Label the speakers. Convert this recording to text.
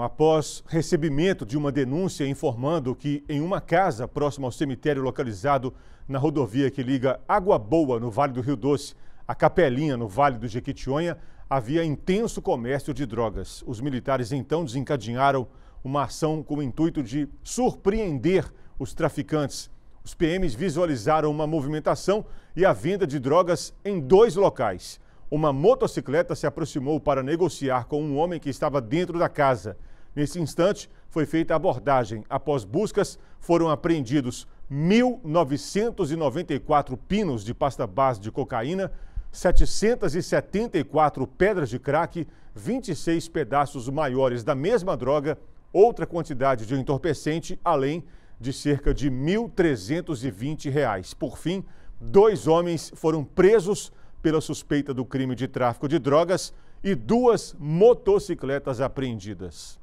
Speaker 1: Após recebimento de uma denúncia informando que em uma casa próxima ao cemitério localizado na rodovia que liga Água Boa, no Vale do Rio Doce, a Capelinha, no Vale do Jequitinhonha, havia intenso comércio de drogas. Os militares então desencadearam uma ação com o intuito de surpreender os traficantes. Os PMs visualizaram uma movimentação e a venda de drogas em dois locais uma motocicleta se aproximou para negociar com um homem que estava dentro da casa. Nesse instante, foi feita a abordagem. Após buscas, foram apreendidos 1.994 pinos de pasta base de cocaína, 774 pedras de crack, 26 pedaços maiores da mesma droga, outra quantidade de entorpecente, além de cerca de R$ 1.320. Por fim, dois homens foram presos pela suspeita do crime de tráfico de drogas e duas motocicletas apreendidas.